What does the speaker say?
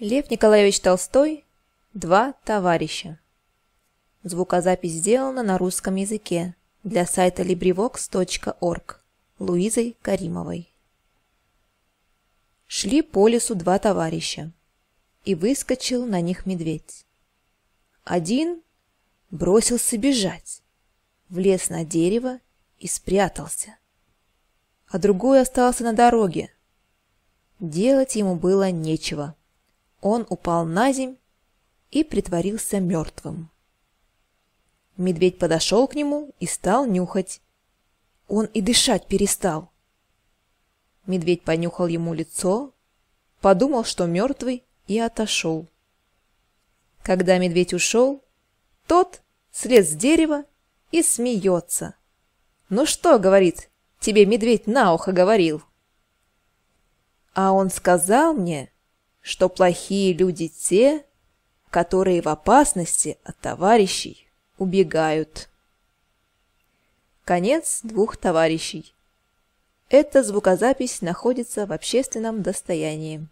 Лев Николаевич Толстой «Два товарища». Звукозапись сделана на русском языке для сайта LibriVox.org Луизой Каримовой. Шли по лесу два товарища, и выскочил на них медведь. Один бросился бежать, влез на дерево и спрятался, а другой остался на дороге. Делать ему было нечего. — он упал на земь и притворился мертвым. Медведь подошел к нему и стал нюхать. Он и дышать перестал. Медведь понюхал ему лицо, подумал, что мертвый, и отошел. Когда медведь ушел, тот слез с дерева и смеется. «Ну что, — говорит, — тебе медведь на ухо говорил?» «А он сказал мне, что плохие люди те, которые в опасности от товарищей убегают. Конец двух товарищей. Эта звукозапись находится в общественном достоянии.